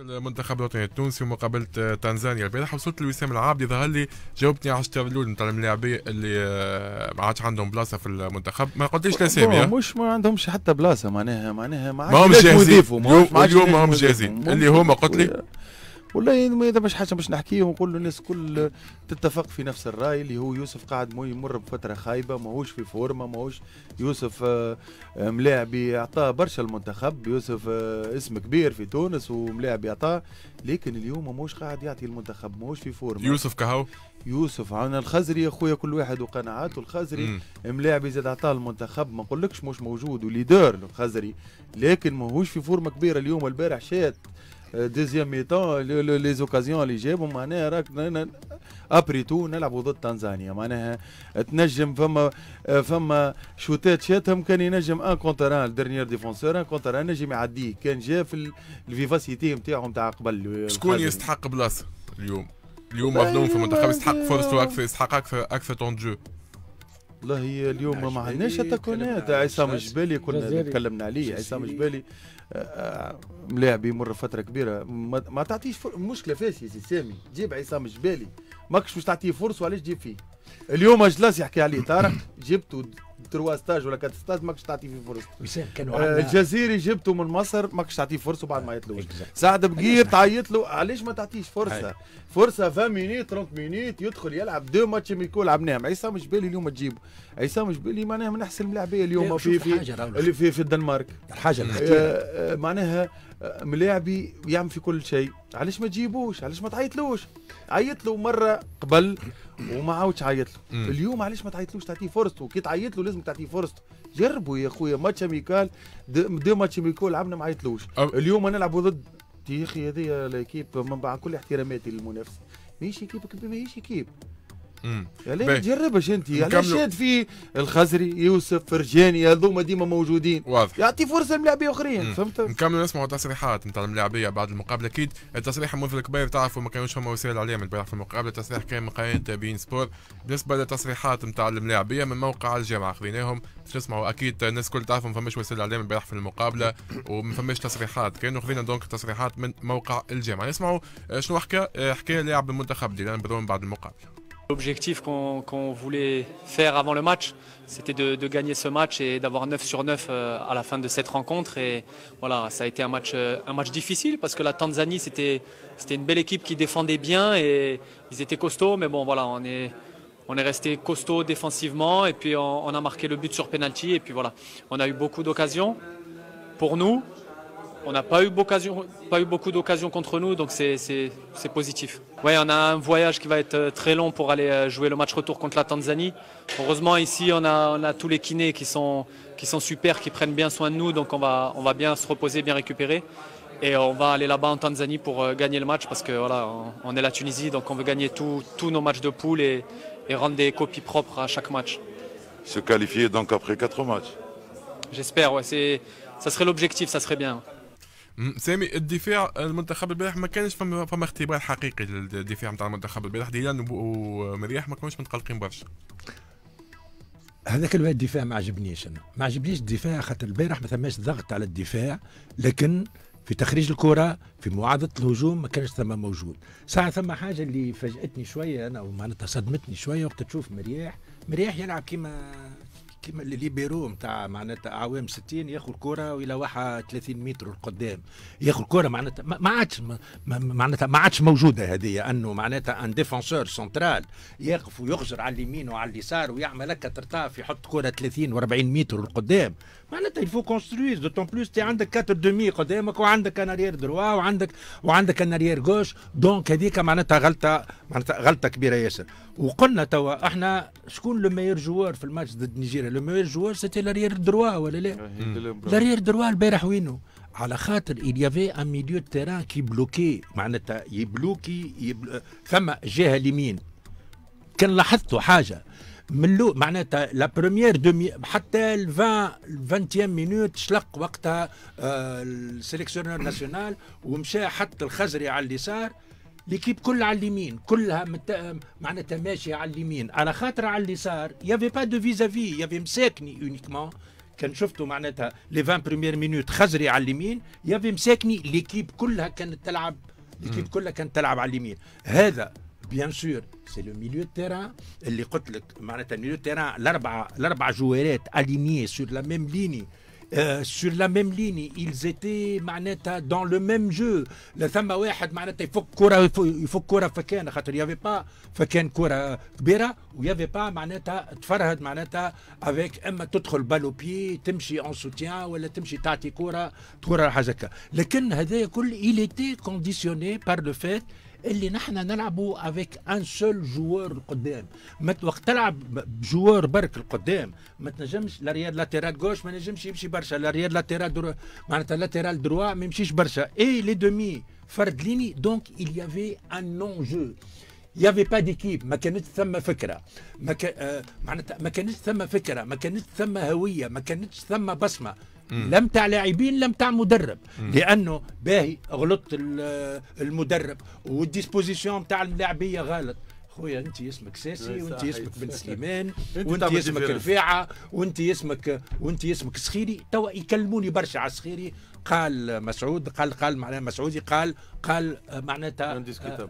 المنتخب الوطني التونسي ومقابله تنزانيا البارح وصلت لوسام العابدي ظهر لي جاوبتني على الشترلول نتاع الملاعبيه اللي آه، ما عادش عندهم بلاصه في المنتخب ما قلتليش الاسامي آه. مش ما عندهمش حتى بلاصه معناها معناها ما عادش يضيفوا اليوم ما همش جاهزين اللي هما قلت لي والله اذا مش حاجه باش نحكيه ونقول للناس الكل تتفق في نفس الراي اللي هو يوسف قاعد يمر بفتره خايبه ماهوش في فورمه ماهوش يوسف آه، آه، ملاعبي اعطاه برشا المنتخب يوسف آه، اسم كبير في تونس وملاعبي اعطاه لكن اليوم ماهوش قاعد يعطي المنتخب ماهوش في فورمه يوسف كهو يوسف عنا الخزري يا خويا كل واحد وقناعاته الخزري ملاعبي زاد عطاه المنتخب ما نقولكش مش موجود وليدر الخزري لكن ماهوش في فورمه كبيره اليوم البارح شات ديزيام ميتون لي زوكازيون اللي جابهم معناها راك ابري تو نلعبوا ضد تنزانيا معناها تنجم فما فما شوتات شاتهم كان ينجم ان كونتر ان الدرنيير ديفونسور ان كونتر ان نجم يعديه كان جا في الفيفاسيتي نتاعو نتاع قبل شكون يستحق بلاصه اليوم اليوم مظلوم في المنتخب يستحق فرصته اكثر يستحق اكثر اكثر تون جو والله اليوم ما عندناش اتاكونات عصام الجبالي كنا تكلمنا عليه عصام الجبالي لاعب يمر فتره كبيره ما, ما تعطيش فر... مشكله فاش يا سي سامي جيب عصام الجبالي ماكش باش تعطيه فرصه وعلاش تجيب فيه اليوم اجلاس يحكي عليه طارق جبته تروا ستاج ولا كات ستاج ماكش تعطيه فيه فرصه آه الجزيري جبته من مصر ماكش تعطيه فرصه بعد ما يطلوش سعد بقير تعيط له علاش ما تعطيش فرصه فرصه 20 مينيت 30 مينيت يدخل يلعب دو ماتش يكون لعبناهم نعم. عصام جبالي اليوم تجيب عصام جبالي معناها من احسن اللاعبيه اليوم في في في في الدنمارك الحاجه الخطيره آه آه معناها ملاعبي يعمل في كل شيء علاش ما تجيبوش علاش ما تعيطلوش عيط له مره قبل وما عاودش عيط له اليوم علاش ما تعيطلوش تعطيه فرصته كي تعيط له لازم تعطيه فرصته جربوا يا خويا ماتش اميكال دو ماتش اميكال لعبنا ما عيطلوش اليوم نلعبوا ضد يا اخي هذه ليكيب من بعد كل احتراماتي للمنافس ماهيش كيب ماهيش كيب يا ليه تجربش انت علاش شاد في الخزري يوسف فرجاني هذوما ديما موجودين واضح يعطي فرصه لملاعبيه اخرين فهمت نكملوا نسمعوا تصريحات نتاع الملاعبيه بعد المقابله اكيد التصريح منذر الكبير تعرفوا ما كانوش هما وسائل الاعلام البارح في المقابله التصريح كان من قناه بين سبور بالنسبه للتصريحات نتاع الملاعبيه من موقع الجامعه خذيناهم تسمعوا اكيد الناس الكل تعرفوا ما فماش وسائل الاعلام البارح في المقابله وما فماش تصريحات كانوا خذينا دونك تصريحات من موقع الجامعه نسمعوا شنو حكى حكى لاعب المنتخب ديلان برون بعد المقابله L'objectif qu'on voulait faire avant le match, c'était de, gagner ce match et d'avoir 9 sur 9 euh, à la fin de cette rencontre. Et voilà, ça a été un match, euh, difficile parce que la Tanzanie, c'était une belle équipe qui défendait bien et ils étaient costauds. Mais bon, voilà, on est, resté costaud défensivement et puis on, on a marqué le but sur penalty. Et puis voilà, on a eu beaucoup d'occasions pour nous on n'a pas eu, beaucoup d'occasions contre nous, donc c'est positif. Ouais, on a un voyage qui va être euh, très long pour aller euh, jouer le match retour contre la Tanzanie. Heureusement, ici, on a, tous les kinés qui sont, super, qui prennent bien soin de nous, donc on va, bien se reposer, bien récupérer. Et on va aller là-bas en Tanzanie pour euh, gagner le match parce que voilà, on, est la Tunisie, donc on veut gagner tous nos matchs de poule et, rendre des copies propres à chaque match. Se qualifier donc après quatre matchs J'espère, ouais, ça serait l'objectif, ça serait bien. سامي الدفاع المنتخب البارح ما كانش فما, فما اختبار حقيقي للدفاع نتاع المنتخب البارح ديلان ومرياح ما كانوش متقلقين برشا هذاك الواد الدفاع ما عجبنيش انا ما عجبنيش الدفاع خاطر البارح ما ثماش ضغط على الدفاع لكن في تخريج الكره في معادله الهجوم ما كانش ثم موجود ساعه ثم حاجه اللي فاجاتني شويه انا ومعناتها صدمتني شويه وقت تشوف مرياح مرياح يلعب كيما كيما الليبيرو نتاع معناتها اعوام 60 ياخذ كره ويلوحها 30 متر القدام ياخذ الكرة معناتها ما عادش معناتها ما عادش موجوده هذه انه معناتها ان ديفونسور سنترال يقف ويخزر على اليمين وعلى اليسار ويعمل هكا ترتاف يحط كره 30 و40 متر القدام معناتها يفو كونسترويز دوتون بلوس تي عندك 4 دومي قدامك وعندك ان اريير دروا وعندك وعندك ان اريير غوش دونك هذيك معناتها غلطه معناتها غلطه كبيره ياسر وقلنا توا احنا شكون لو ميور جوار في الماتش ضد نيجيريا لو ميور جوار سيتي لاريير دروا ولا لا لاريير دروا البارح وينو على خاطر il y avait un milieu de terrain qui معناتها يبلوكي يبل... ثم جهه اليمين كان لاحظتوا حاجه من لو معناتها لا بروميير دومي حتى ال 20 20 مينوت شلق وقتها آه، السيليكسيونور ناسيونال ومشى حط الخزري على اليسار ليكيب كلها على اليمين كلها مت... معناتها ماشيه على اليمين على خاطر على اليسار يافي با دو فيزافي يافي مساكني اونيكمون كان شفتوا معناتها لي 20 بريمير مينوت خزري على اليمين يافي مساكني ليكيب كلها كانت تلعب ليكيب كلها كانت تلعب على اليمين هذا بيان سور سي لو ميليو تيران اللي قلت لك معناتها ميليو تيران الاربعه الاربعه جوارات الينيي سور لا ميم ليني Euh, sur la même ligne, ils étaient dans le même jeu. Il il n'y avait pas de il n'y avait pas de avec le au pied soutien ou un Le il était conditionné par le fait اللي نحن نلعبوا افيك ان سول جوار القدام وقت تلعب بجوار برك القدام ما تنجمش لا ريال لاتيرال جوش ما نجمش يمشي برشا لا ريال لاتيرال درو معناتها لاتيرال دروا ما يمشيش برشا اي لي دومي فرد ليني دونك il y avait un non-jeu il avait pas d'équipe ما كانت ثم فكره ما كان... آه، معناتها ما كانتش ثم فكره ما كانتش ثم هويه ما كانتش ثم بصمه لا تاع لاعبين لا تاع مدرب لانه باهي غلطت المدرب والديسبوزيسيون تاع اللاعبيه غلط خويا انت اسمك ساسي وانت اسمك بن سليمان وانت اسمك رفيعه وانت اسمك وانت اسمك سخيري توا يكلموني برشا على سخيري قال مسعود قال قال معناها مسعودي قال قال معناتها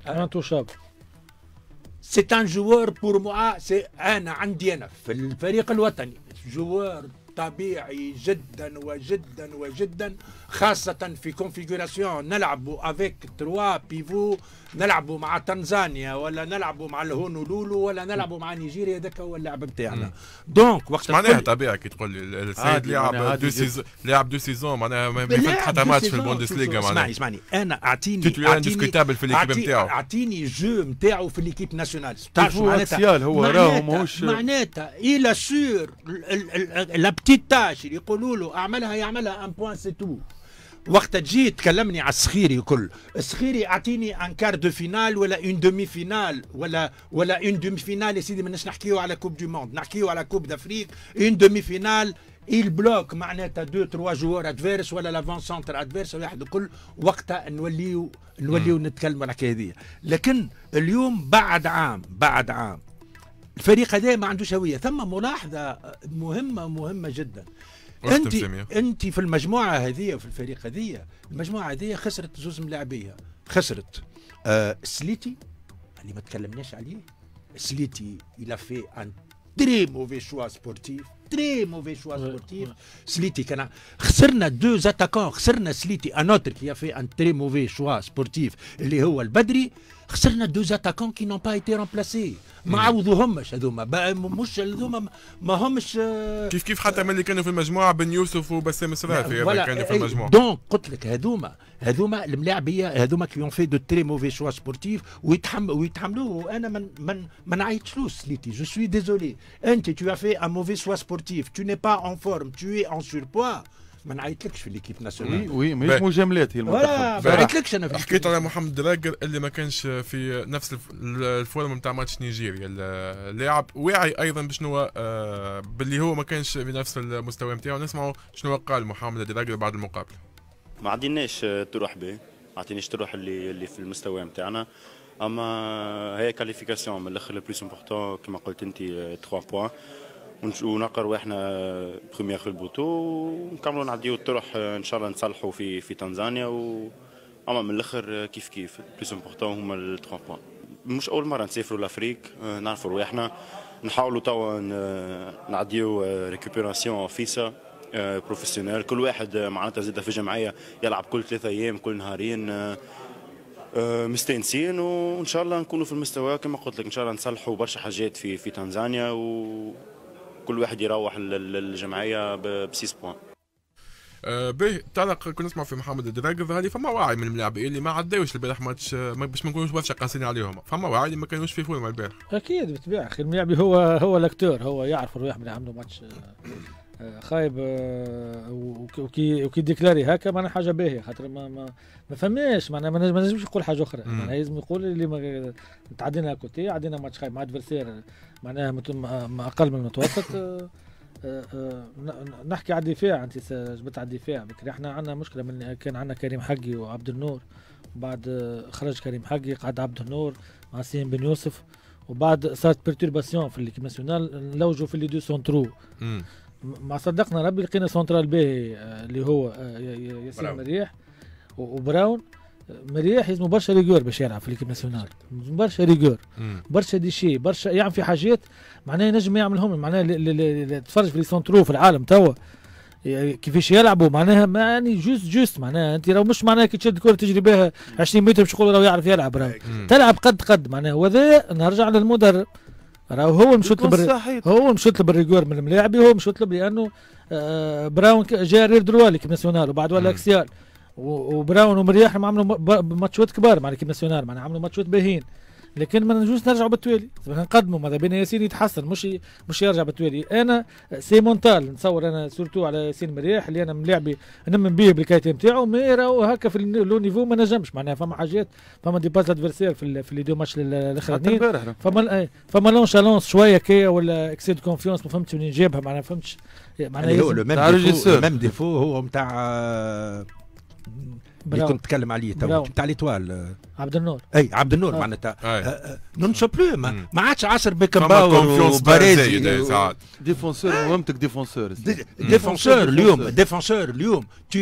انتوشابل سي ان جوار بور موا سي انا عندي انا في الفريق الوطني جوار طبيعي جدا وجدا وجدا خاصة في كونفيغوراسيون نلعبوا افيك تروا بيفو نلعبوا مع تنزانيا ولا نلعبوا مع الهونولولو ولا نلعبوا مع نيجيريا هذاك هو اللعب نتاعنا دونك وقت معناها طبيعي كي تقول لي السيد لعب دو سيزون لعب دو سيزون معناها ما يفتح حتى ماتش في ليغا معناها اسمعني اسمعني انا اعطيني تيتولير انديسكوتابل في ليكيب نتاعو اعطيني جو نتاعو في الاكيب ناسيونال تعرف معناتها هو راهو ماهوش معناتها الى سور بتيت اللي يقولوا له اعملها يعملها ان بوان سي تو وقت تجي تكلمني على الصخيري كل الصخيري اعطيني ان كار دو فينال ولا اون دومي فينال ولا ولا اون دومي فينال يا سيدي ماناش نحكيو على كوب دو موند نحكيو على كوب دافريك اون دومي فينال il بلوك معناتها دو تروا جوار ادفيرس ولا لافون سونتر ادفيرس واحد الكل وقتها نوليو نوليو نتكلموا على الحكايه لكن اليوم بعد عام بعد عام الفريق هذا ما عندوش هويه ثم ملاحظه مهمه مهمه جدا انت انت في المجموعه هذه في الفريق هذه المجموعه هذه خسرت زوز ملاعبيه خسرت آه سليتي اللي ما تكلمناش عليه سليتي الى في ان تري موفي شوا سبورتيف très mauvais choix sportif. Sliti, Kana. a deux attaquants. Khserna Sliti, un autre qui a fait un très mauvais choix sportif. Léo Al-Badri. خسرنا deux attaquants qui n'ont pas été remplacés. ما عوضوهمش هذوما مش هذوما ما كيف كيف حتى من اللي كانوا في المجموعه بن يوسف وبسام السرافي هذا كانوا في المجموعه دونك قلت لك هذوما هذوما الملاعبيه هذوما كي اون في دو تري موفي شوا سبورتيف ويتحملوا ويتحملوه وانا ما من من نعيطش لوس سليتي جو سوي ديزولي انت تو في ان موفي شوا سبورتيف سبورتيف تو ني با ان فورم تو اي ان surpoids ما نعيطلكش في ليكيب ناسيونال وي وي ماهيش مجاملات هي المنتخب ما نعيطلكش انا في حكيت على محمد دراجر اللي ما كانش في نفس الفورم نتاع ماتش نيجيريا اللاعب واعي ايضا بشنو آه، باللي هو ما كانش في نفس المستوى نتاعو نسمعوا شنو قال محمد دراجر بعد المقابله ما عديناش تروح به ما عطينيش تروح اللي اللي في المستوى نتاعنا اما هي كاليفيكاسيون من الاخر بلوس امبورتون كما قلت انت 3 آه، بوان ونقروا احنا بروميير في البوتو ونكملوا نعديو الطرح ان شاء الله نصلحوا في في تنزانيا و اما من الاخر كيف كيف بلوس امبورتون هما التخوا بوان مش اول مره نسافروا لافريك آه، نعرفوا رواحنا نحاولوا توا نعديو ريكوبيراسيون فيسا بروفيسيونيل كل واحد آه، معناتها زاد في جمعيه يلعب كل ثلاثة ايام كل نهارين آه، مستانسين وان شاء الله نكونوا في المستوى كما قلت لك ان شاء الله نصلحوا برشا حاجات في في تنزانيا و كل واحد يروح للجمعيه بسيس بوان آه باهي كنا نسمع في محمد الدراجف هذه فما واعي من الملاعبين اللي ما عداوش البارح ماتش باش ما نكونوش برشا قاسين عليهم فما واعي اللي ما كانوش في فورمه البارح اكيد بالطبيعه اخي الملاعبي هو هو الاكتور هو يعرف الواحد من عنده ماتش آه، خايب آه، وكي وكي ديكلاري هكا معناها حاجه باهيه خاطر ما ما, ما فماش معناها ما لازمش نقول حاجه اخرى معناها لازم يقول اللي تعدينا كوتي عدينا ماتش خايب مع ادفرسير معناها اقل من المتوسط آه، نحكي على الدفاع انت جبت على الدفاع بكري احنا عندنا مشكله من كان عندنا كريم حقي وعبد النور بعد خرج كريم حقي قعد عبد النور مع سين بن يوسف وبعد صارت بيرتورباسيون في ليكيب ناسيونال نلوجوا في لي دو سونترو ما صدقنا ربي لقينا سونترال باهي اللي هو آه، ياسين مريح وبراون آه، مريح يلزمو برشا ريغور باش يلعب في ليكيب ناسيونال برشا ريغور برشا ديشي برشا يعمل في حاجات معناها ينجم يعملهم معناها تفرج في لي سونترو في العالم توا كيفاش يلعبوا معناها ما يعني جوست جوست معناها انت راه مش معناها كي تشد كره تجري بها 20 متر باش يقولوا راه يعرف يلعب راه تلعب قد قد معناها وهذا نرجع للمدرب راهو هو مشوت لبر هو مشوت يطلب من الملاعبي هو مشوت له لانه آه براون جا رير دروالي كيما ناسيونال وبعد ولا اكسيال وبراون ومرياح عملوا ماتشوت كبار مع كيما ناسيونال معناها عملوا ماتشوت باهين لكن ما نجوش نرجعوا بالتوالي نقدموا ماذا بين ياسين يتحسن مش مش يرجع بالتوالي انا سي مونتال نتصور انا سورتو على ياسين مريح اللي انا ملاعبي نمن بيه بالكايت نتاعو مي راهو هكا في لو نيفو ما نجمش معناها فما حاجات فما دي باز ادفيرسير في في لي دو ماتش الاخرانيين فما فما لونشالونس شويه كي ولا اكسيد كونفيونس ما فهمتش منين جابها معناها فهمتش معناها لو ميم ديفو هو نتاع اللي كنت تكلم عليه تو نتاع ليتوال عبد النور اي عبد النور معناتها نونسو بلو أه، أه، ما عادش عصر بيكنباور وباريزي ديفونسور مهمتك ديفونسور ديفونسور اليوم ديفونسور اليوم تو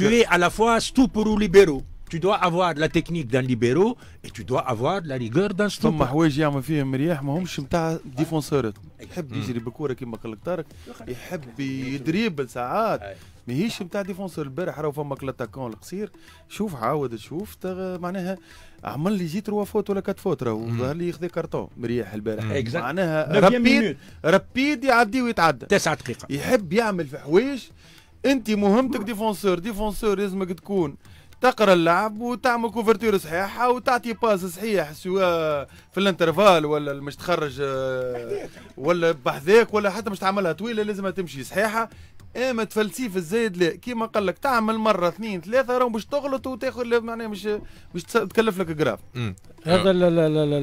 اي على فوا ستوبر وليبيرو tu dois avoir la technique d'un libéraux et tu dois avoir la rigueur d'un stopper. ثم حوايج يعمل فيهم رياح ماهمش نتاع ديفونسورات يحب يجري بالكوره كيما قال لك طارق يحب يدريبل ساعات ماهيش نتاع ديفونسور البارح راهو فما كلاتاكون القصير شوف عاود تشوف معناها عمل لي جيت تروا فوت ولا كات فوت راهو ظهر لي يخذي كارتون مريح البارح معناها رابيد رابيد يعدي ويتعدى تسعة دقيقة يحب يعمل في حوايج انت مهمتك ديفونسور ديفونسور لازمك تكون تقرا اللعب وتعمل كوفرتير صحيحه وتعطي باس صحيح سواء في الانترفال ولا مش تخرج آه، ولا بحذاك ولا حتى مش تعملها طويله لازم تمشي صحيحه اما تفلسيف الزايد لا كيما قال لك تعمل مره اثنين ثلاثه راهو باش تغلط وتاخذ معناها مش مش تكلف لك جراف هذا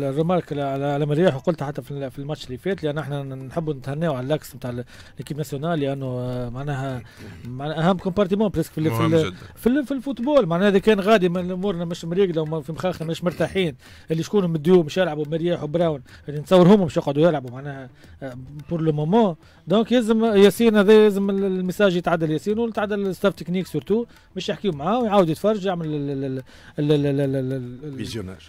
الرمارك على مريح وقلت حتى في الماتش اللي فات لان احنا نحبوا نتهناو على اللاكس نتاع ليكيب ناسيونال لانه معناها اهم كومبارتيمون بريسك في في, في, في الفوتبول معناها اذا كان غادي امورنا مش مريقله وفي مخاخنا مش مرتاحين اللي شكون مديو مش يلعبوا مريح وبراون اللي نتصورهم مش يقعدوا يلعبوا معناها بور لو مومون دونك يلزم ياسين هذا يلزم الميساج يتعدل ياسين وتعدل الستاف تكنيك سورتو مش يحكيوا معاه ويعاود يتفرج يعمل ال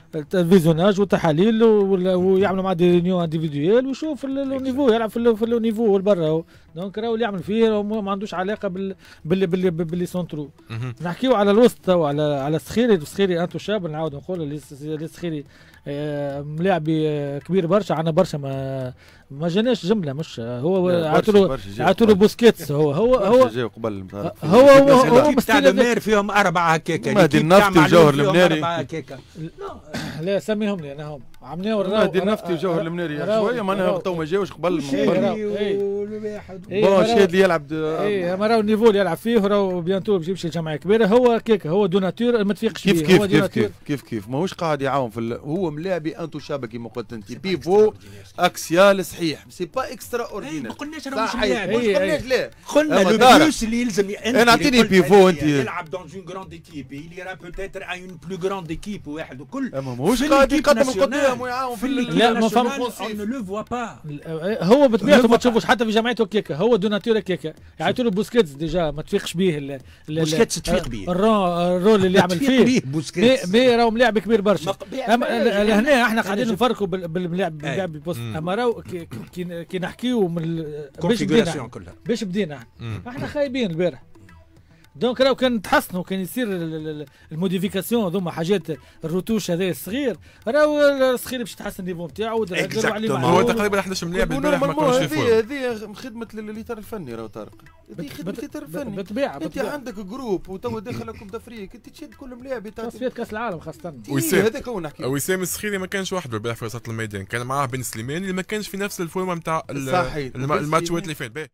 فيزوناج وتحاليل ويعملوا معاه دي رينيون انديفيديوال ويشوف النيفو يلعب في النيفو والبرا دونك راهو اللي يعمل فيه ما عندوش علاقه بال باللي بال باللي سونترو نحكيو على الوسط وعلى على السخيري السخيري انتو شاب نعاود نقول السخيري آه، ملاعبي كبير برشا عنا برشا ما ما جاناش جمله مش هو عطوا له بوسكيتس هو هو آه، هو هو قبل هو هو هو هو هو فيهم اربعه هو هو النفطي وجوهر المناري لا سميهم لي انا هم عمناو هو النفطي وجوهر المناري شويه معناها تو ما جاوش قبل بون هو يلعب اي راهو النيفو اللي يلعب فيه راهو بيانتو باش يمشي لجمعيه كبيره هو هو هو دوناتور ما تفيقش هو كيف كيف كيف كيف ماهوش قاعد يعاون في هو عندهم لاعبي انتو قلت انت بيفو اكسيال صحيح سي با اكسترا اوردينير ما قلناش انا مش ملاعب ما إيه، قلناش لا إيه. قلنا لو بلوس اللي يلزم انا اعطيني إيه، بيفو انت يلعب دون اون جراند ايكيب راه بوتيتر اون بلو جراند ايكيب واحد وكل اما ماهوش قاعد يقدم القدام ويعاون في لا ما فهمتش هو بطبيعته ما تشوفوش حتى في جمعيته كيكا هو دوناتور كيكا يعيطوا له بوسكيتس ديجا ما تفيقش به بوسكيتس تفيق به الرول اللي يعمل فيه بوسكيتس مي راهو ملاعب كبير برشا لهنا يعني احنا قاعدين نفرقوا باللعب إيه. باللعب بوسط اما راهو كي نحكيو من باش بدينا كلها باش بدينا احنا خايبين البارح دونك راهو كان تحسنوا كان يصير الموديفيكاسيون هذوما حاجات الروتوش هذا الصغير راهو الصغير باش يتحسن النيفو نتاعو إيه، هو تقريبا 11 ملاعب البارح ما كانوش هذه هذه خدمه الاطار الفني راهو طارق هذه خدمه الاطار الفني بالطبيعه انت عندك جروب وتوا داخل كوب دافريك انت تشد كل ملاعب تصفيات كاس العالم خاصه هذاك هو نحكي آه، وسام الصخيري ما كانش وحده البارح في وسط الميدان كان معاه بن سليماني اللي ما كانش في نفس الفورمه نتاع الماتشات اللي فات